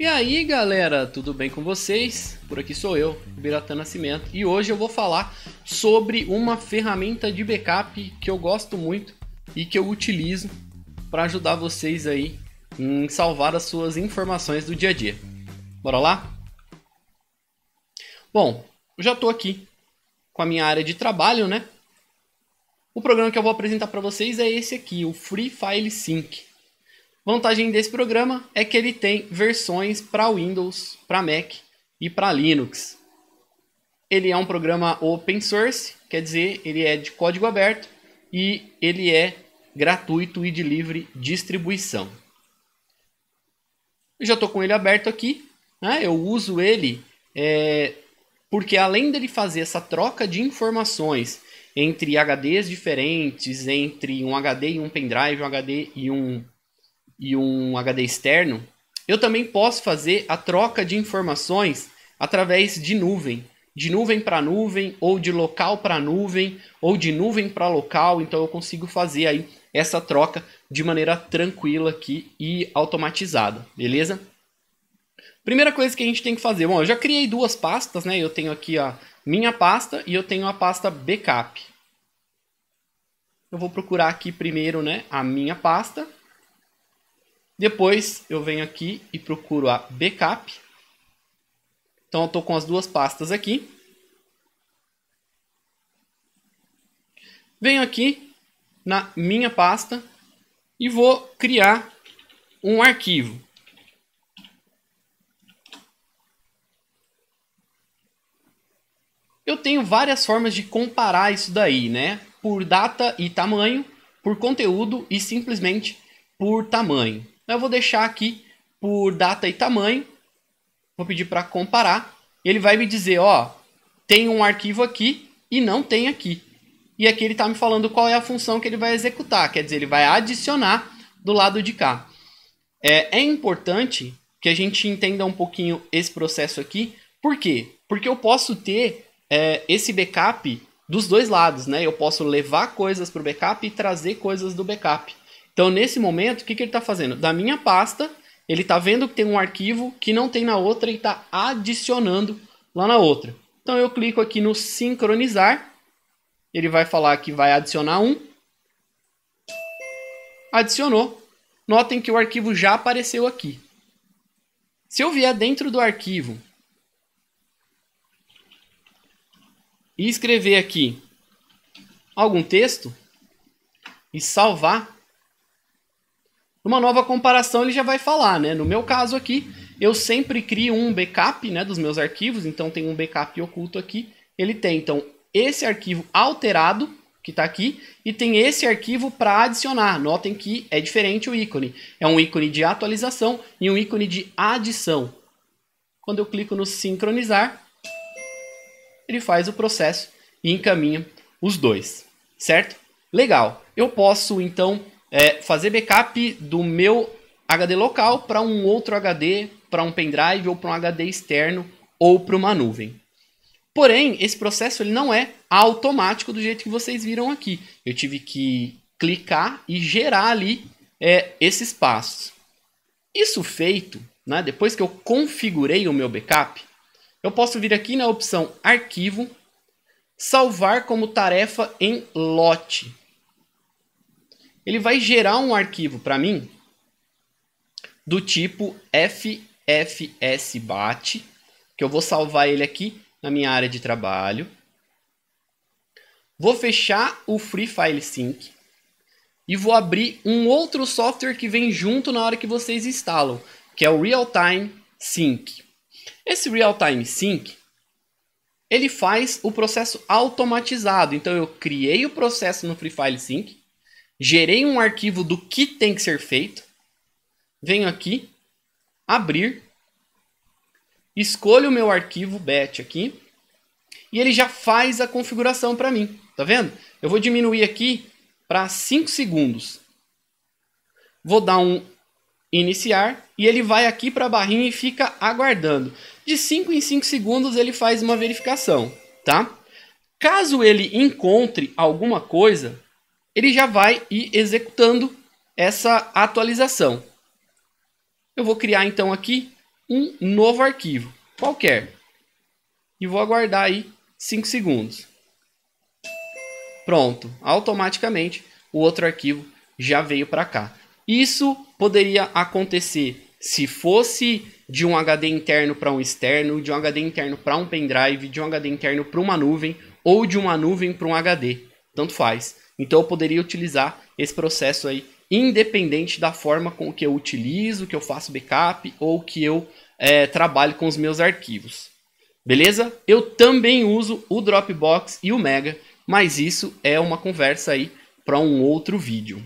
E aí galera, tudo bem com vocês? Por aqui sou eu, Biratã Nascimento, e hoje eu vou falar sobre uma ferramenta de backup que eu gosto muito e que eu utilizo para ajudar vocês aí em salvar as suas informações do dia a dia. Bora lá? Bom, eu já estou aqui com a minha área de trabalho, né? O programa que eu vou apresentar para vocês é esse aqui, o Free File Sync. Vantagem desse programa é que ele tem versões para Windows, para Mac e para Linux. Ele é um programa open source, quer dizer, ele é de código aberto e ele é gratuito e de livre distribuição. Eu já estou com ele aberto aqui, né? eu uso ele é, porque além dele fazer essa troca de informações entre HDs diferentes, entre um HD e um pendrive, um HD e um e um HD externo, eu também posso fazer a troca de informações através de nuvem. De nuvem para nuvem, ou de local para nuvem, ou de nuvem para local. Então eu consigo fazer aí essa troca de maneira tranquila aqui e automatizada, beleza? Primeira coisa que a gente tem que fazer, bom, eu já criei duas pastas, né? Eu tenho aqui a minha pasta e eu tenho a pasta backup. Eu vou procurar aqui primeiro, né, a minha pasta. Depois eu venho aqui e procuro a backup. Então eu estou com as duas pastas aqui. Venho aqui na minha pasta e vou criar um arquivo. Eu tenho várias formas de comparar isso daí, né? Por data e tamanho, por conteúdo e simplesmente por tamanho. Então eu vou deixar aqui por data e tamanho. Vou pedir para comparar. Ele vai me dizer, ó, tem um arquivo aqui e não tem aqui. E aqui ele está me falando qual é a função que ele vai executar. Quer dizer, ele vai adicionar do lado de cá. É, é importante que a gente entenda um pouquinho esse processo aqui. Por quê? Porque eu posso ter é, esse backup dos dois lados, né? Eu posso levar coisas para o backup e trazer coisas do backup. Então, nesse momento, o que, que ele está fazendo? Da minha pasta, ele está vendo que tem um arquivo que não tem na outra e está adicionando lá na outra. Então, eu clico aqui no sincronizar. Ele vai falar que vai adicionar um. Adicionou. Notem que o arquivo já apareceu aqui. Se eu vier dentro do arquivo e escrever aqui algum texto e salvar, numa nova comparação ele já vai falar, né? No meu caso aqui, eu sempre crio um backup, né, dos meus arquivos, então tem um backup oculto aqui. Ele tem então esse arquivo alterado que está aqui e tem esse arquivo para adicionar. Notem que é diferente o ícone. É um ícone de atualização e um ícone de adição. Quando eu clico no sincronizar, ele faz o processo e encaminha os dois, certo? Legal. Eu posso então é, fazer backup do meu HD local para um outro HD, para um pendrive ou para um HD externo ou para uma nuvem. Porém, esse processo ele não é automático do jeito que vocês viram aqui. Eu tive que clicar e gerar ali é, esses passos. Isso feito, né, depois que eu configurei o meu backup, eu posso vir aqui na opção Arquivo, salvar como tarefa em lote ele vai gerar um arquivo para mim do tipo ffsbat, que eu vou salvar ele aqui na minha área de trabalho. Vou fechar o Free File Sync e vou abrir um outro software que vem junto na hora que vocês instalam, que é o Real Time Sync. Esse Real Time Sync ele faz o processo automatizado. Então eu criei o processo no Free File Sync, gerei um arquivo do que tem que ser feito, venho aqui, abrir, escolho o meu arquivo BET aqui, e ele já faz a configuração para mim, tá vendo? Eu vou diminuir aqui para 5 segundos. Vou dar um iniciar e ele vai aqui para a barrinha e fica aguardando. De 5 em 5 segundos ele faz uma verificação, tá? Caso ele encontre alguma coisa, ele já vai ir executando essa atualização. Eu vou criar então aqui um novo arquivo, qualquer. E vou aguardar aí 5 segundos. Pronto, automaticamente o outro arquivo já veio para cá. Isso poderia acontecer se fosse de um HD interno para um externo, de um HD interno para um pendrive, de um HD interno para uma nuvem ou de uma nuvem para um HD, tanto faz. Então eu poderia utilizar esse processo aí, independente da forma com que eu utilizo, que eu faço backup ou que eu é, trabalho com os meus arquivos. Beleza? Eu também uso o Dropbox e o Mega, mas isso é uma conversa aí para um outro vídeo.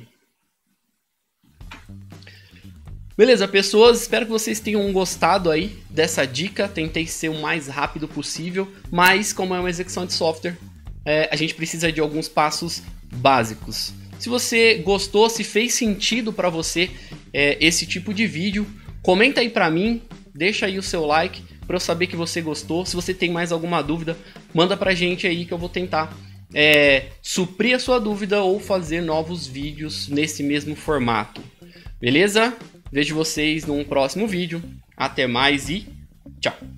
Beleza, pessoas, espero que vocês tenham gostado aí dessa dica. Tentei ser o mais rápido possível, mas como é uma execução de software, é, a gente precisa de alguns passos básicos. Se você gostou, se fez sentido para você é, esse tipo de vídeo, comenta aí para mim, deixa aí o seu like para eu saber que você gostou. Se você tem mais alguma dúvida, manda pra gente aí que eu vou tentar é, suprir a sua dúvida ou fazer novos vídeos nesse mesmo formato. Beleza? Vejo vocês num próximo vídeo. Até mais e tchau!